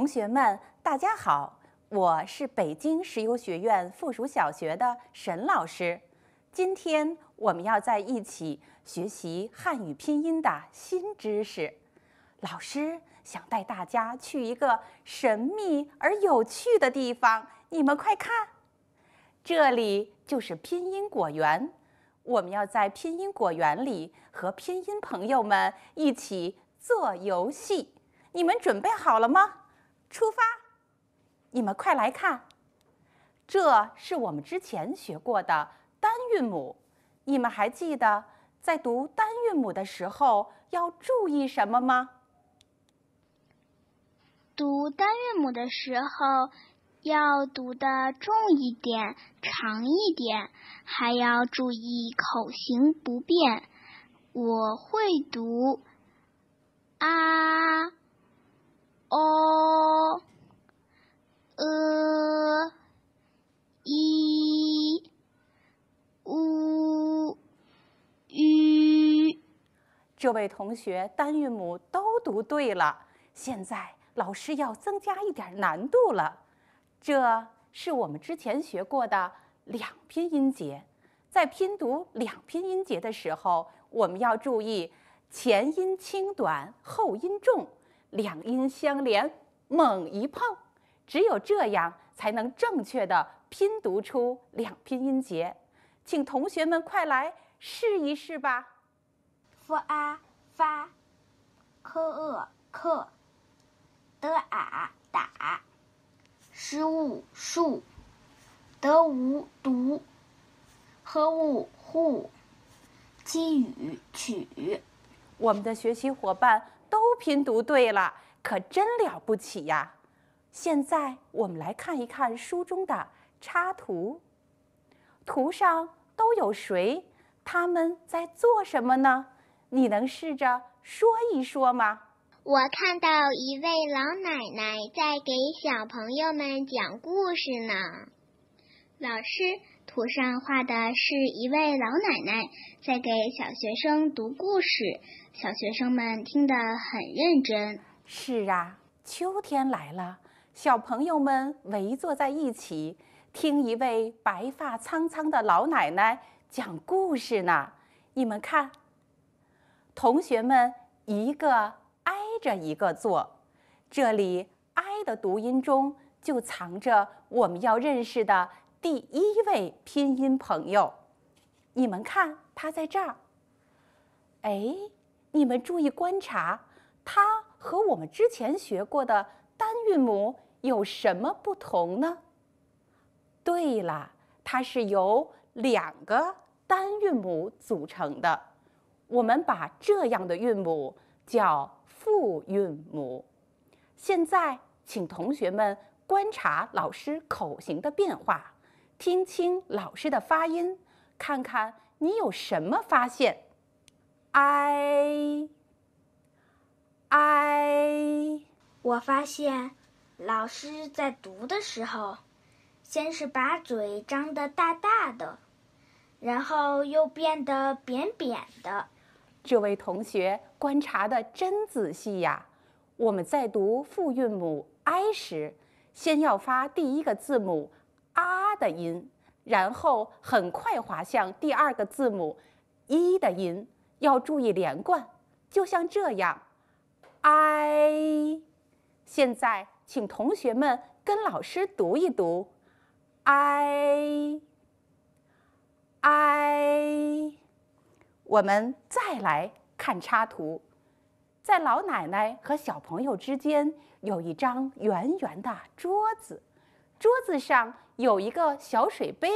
同学们，大家好！我是北京石油学院附属小学的沈老师。今天我们要在一起学习汉语拼音的新知识。老师想带大家去一个神秘而有趣的地方，你们快看，这里就是拼音果园。我们要在拼音果园里和拼音朋友们一起做游戏。你们准备好了吗？出发！你们快来看，这是我们之前学过的单韵母。你们还记得在读单韵母的时候要注意什么吗？读单韵母的时候要读的重一点、长一点，还要注意口型不变。我会读啊。o，e，i，u，ü，这位同学单韵母都读对了。现在老师要增加一点难度了，这是我们之前学过的两拼音节。在拼读两拼音节的时候，我们要注意前音轻短，后音重。两音相连，猛一碰，只有这样才能正确的拼读出两拼音节，请同学们快来试一试吧。f a 发，k e 课，d a 打，sh u 数，d u 读，h u 护，j u 取。我们的学习伙伴。都拼读对了，可真了不起呀！现在我们来看一看书中的插图，图上都有谁？他们在做什么呢？你能试着说一说吗？我看到一位老奶奶在给小朋友们讲故事呢。老师，图上画的是一位老奶奶在给小学生读故事，小学生们听得很认真。是啊，秋天来了，小朋友们围坐在一起，听一位白发苍苍的老奶奶讲故事呢。你们看，同学们一个挨着一个坐，这里“挨”的读音中就藏着我们要认识的。第一位拼音朋友，你们看，他在这儿。哎，你们注意观察，它和我们之前学过的单韵母有什么不同呢？对了，它是由两个单韵母组成的。我们把这样的韵母叫复韵母。现在，请同学们观察老师口型的变化。听清老师的发音，看看你有什么发现。i i，我发现老师在读的时候，先是把嘴张得大大的，然后又变得扁扁的。这位同学观察的真仔细呀！我们在读复韵母 i 时，先要发第一个字母。的音，然后很快滑向第二个字母，一的音，要注意连贯，就像这样。i，现在请同学们跟老师读一读，i，i。我们再来看插图，在老奶奶和小朋友之间有一张圆圆的桌子，桌子上。有一个小水杯，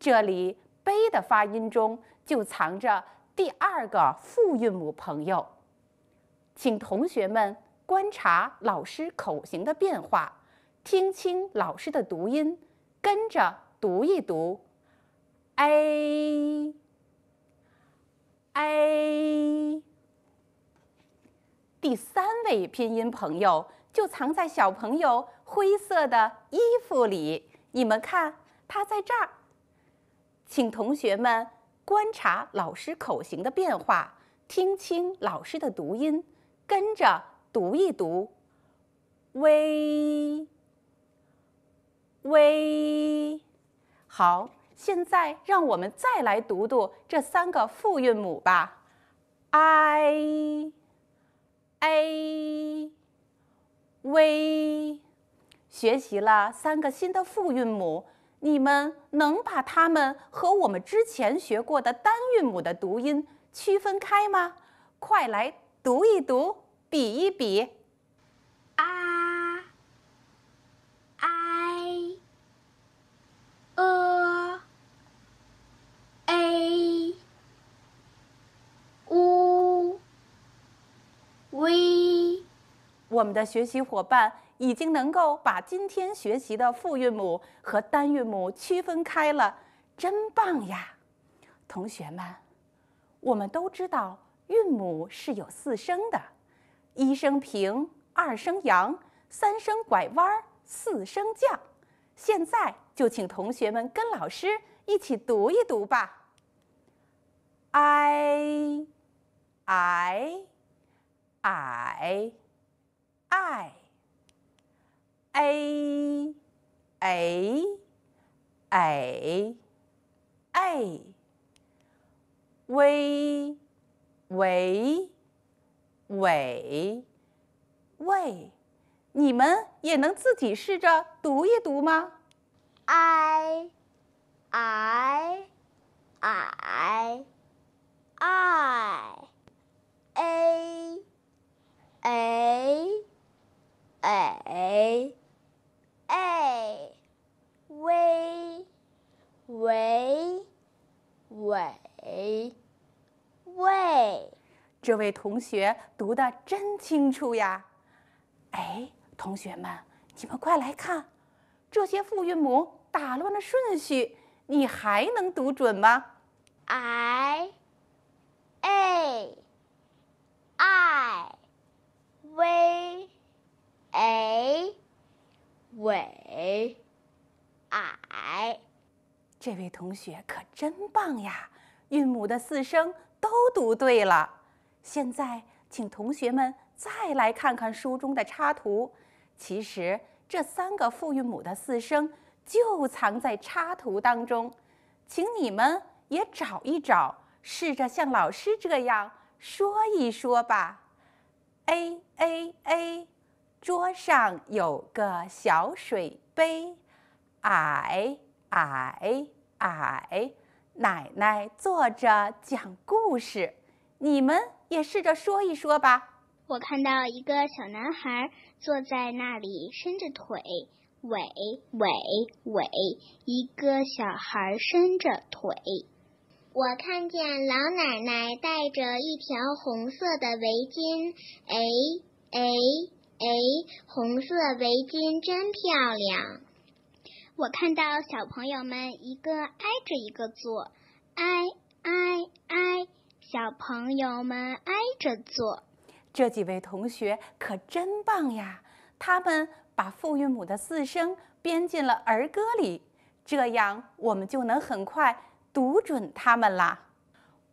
这里“杯”的发音中就藏着第二个复韵母朋友。请同学们观察老师口型的变化，听清老师的读音，跟着读一读。a a。第三位拼音朋友就藏在小朋友灰色的衣服里。你们看，它在这儿。请同学们观察老师口型的变化，听清老师的读音，跟着读一读。微，微，好。现在让我们再来读读这三个复韵母吧。i，a，微。学习了三个新的复韵母，你们能把它们和我们之前学过的单韵母的读音区分开吗？快来读一读，比一比。啊，i，e，a，u，v。我们的学习伙伴。已经能够把今天学习的复韵母和单韵母区分开了，真棒呀！同学们，我们都知道韵母是有四声的：一声平，二声扬，三声拐弯儿，四声降。现在就请同学们跟老师一起读一读吧：i，i，i，i。a a a a v v v v，你们也能自己试着读一读吗？i 位同学读的真清楚呀！哎，同学们，你们快来看，这些复韵母打乱了顺序，你还能读准吗？i a i v a 伟矮，这位同学可真棒呀！韵母的四声都读对了。现在，请同学们再来看看书中的插图。其实，这三个复韵母的四声就藏在插图当中，请你们也找一找，试着像老师这样说一说吧：a a a，桌上有个小水杯；矮矮矮，奶奶坐着讲故事。你们也试着说一说吧。我看到一个小男孩坐在那里，伸着腿，尾尾尾。一个小孩伸着腿。我看见老奶奶戴着一条红色的围巾，哎哎哎，红色围巾真漂亮。我看到小朋友们一个挨着一个坐，挨挨挨。小朋友们挨着坐，这几位同学可真棒呀！他们把复韵母的四声编进了儿歌里，这样我们就能很快读准它们啦。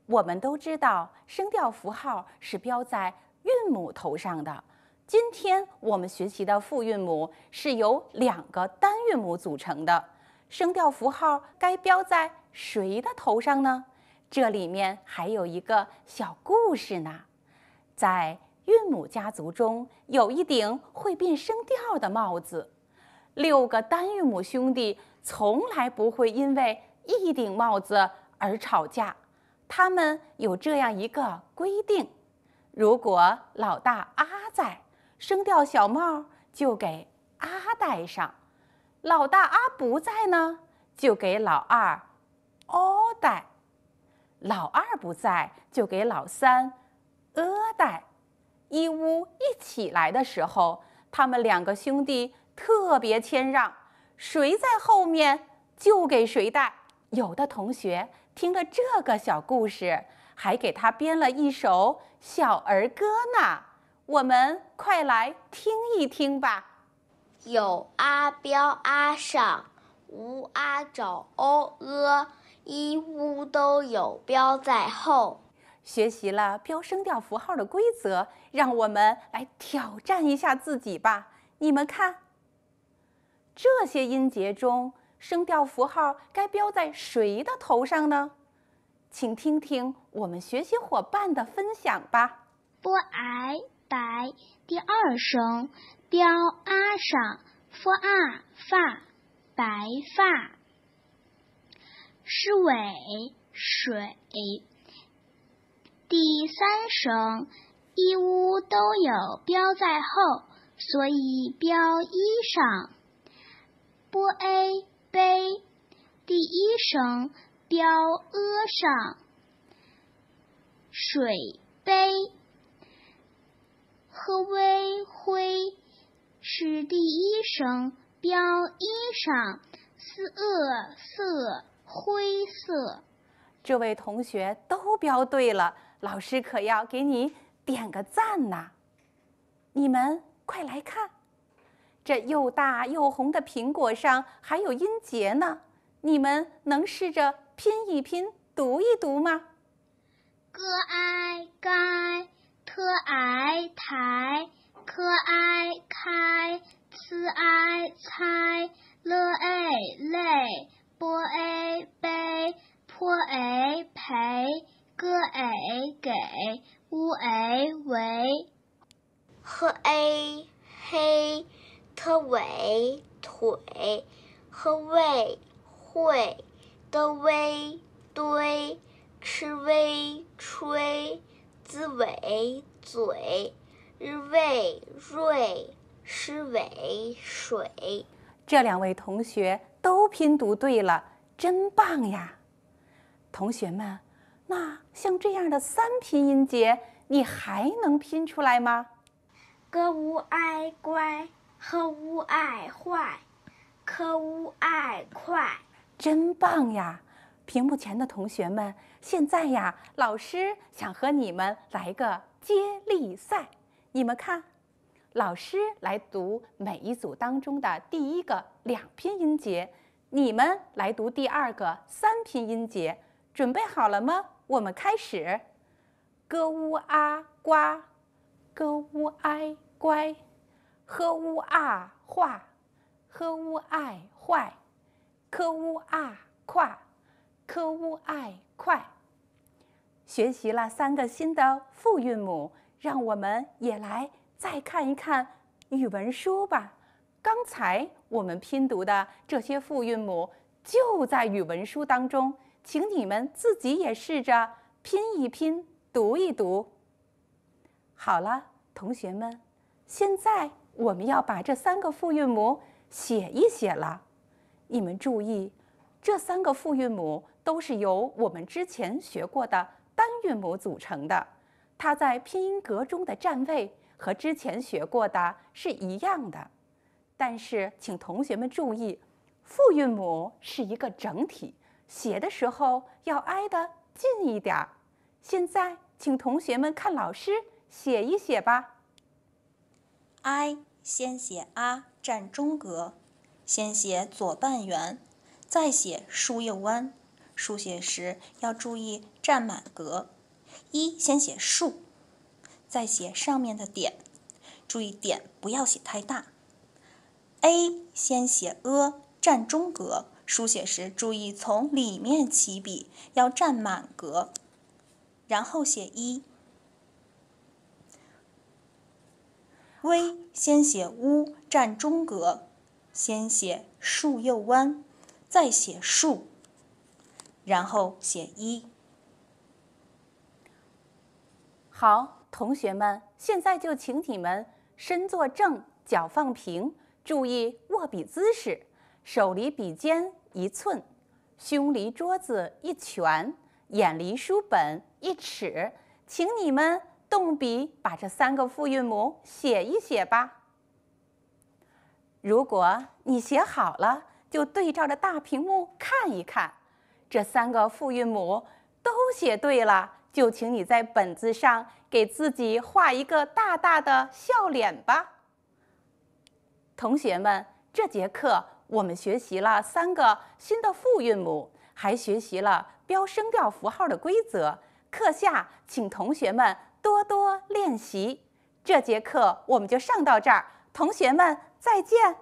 我们都知道，声调符号是标在韵母头上的。今天我们学习的复韵母是由两个单韵母组成的，声调符号该标在谁的头上呢？这里面还有一个小故事呢，在韵母家族中，有一顶会变声调的帽子。六个单韵母兄弟从来不会因为一顶帽子而吵架。他们有这样一个规定：如果老大阿在，声调小帽就给阿戴上；老大阿不在呢，就给老二哦戴。老二不在，就给老三阿带。一屋一起来的时候，他们两个兄弟特别谦让，谁在后面就给谁带。有的同学听了这个小故事，还给他编了一首小儿歌呢。我们快来听一听吧。有阿标阿上，无阿找哦阿。一屋都有标在后，学习了标声调符号的规则，让我们来挑战一下自己吧！你们看，这些音节中，声调符号该标在谁的头上呢？请听听我们学习伙伴的分享吧。b a 白，第二声，标 a 上，f a 发，白发。是尾水，第三声，一屋都有标在后，所以标一上。bēi 杯，第一声，标 ē 上。水杯。hui 灰，是第一声，标一上。sè 色。灰色，这位同学都标对了，老师可要给你点个赞呐。你们快来看，这又大又红的苹果上还有音节呢。你们能试着拼一拼，读一读吗？g a y t a y k a 开，c a 猜，l a y 累。b e i 杯，p e i 陪，g i 给，w i 为，h i 黑，t u 腿，h u 会，d u 堆，ch u 吹，z u 嘴，r u 锐，sh i u 水。这两位同学。都拼读对了，真棒呀！同学们，那像这样的三拼音节，你还能拼出来吗？g u a 乖，h u a 坏，k u a 快，真棒呀！屏幕前的同学们，现在呀，老师想和你们来个接力赛，你们看。老师来读每一组当中的第一个两拼音节，你们来读第二个三拼音节，准备好了吗？我们开始。g u a 瓜 g u a 乖，h u a 画，h u a 坏，k u a 跨，k u a 快。学习了三个新的复韵母，让我们也来。再看一看语文书吧，刚才我们拼读的这些复韵母就在语文书当中，请你们自己也试着拼一拼，读一读。好了，同学们，现在我们要把这三个复韵母写一写了。你们注意，这三个复韵母都是由我们之前学过的单韵母组成的，它在拼音格中的占位。和之前学过的是一样的，但是请同学们注意，复韵母是一个整体，写的时候要挨得近一点儿。现在请同学们看老师写一写吧。i 先写 a 占中格，先写左半圆，再写竖右弯。书写时要注意占满格。一先写竖。再写上面的点，注意点不要写太大。a 先写 a 占中格，书写时注意从里面起笔，要占满格，然后写一。v 先写 u 占中格，先写竖右弯，再写竖，然后写一。好。同学们，现在就请你们身坐正，脚放平，注意握笔姿势，手离笔尖一寸，胸离桌子一拳，眼离书本一尺。请你们动笔把这三个复韵母写一写吧。如果你写好了，就对照着大屏幕看一看，这三个复韵母都写对了。就请你在本子上给自己画一个大大的笑脸吧。同学们，这节课我们学习了三个新的复韵母，还学习了标声调符号的规则。课下请同学们多多练习。这节课我们就上到这儿，同学们再见。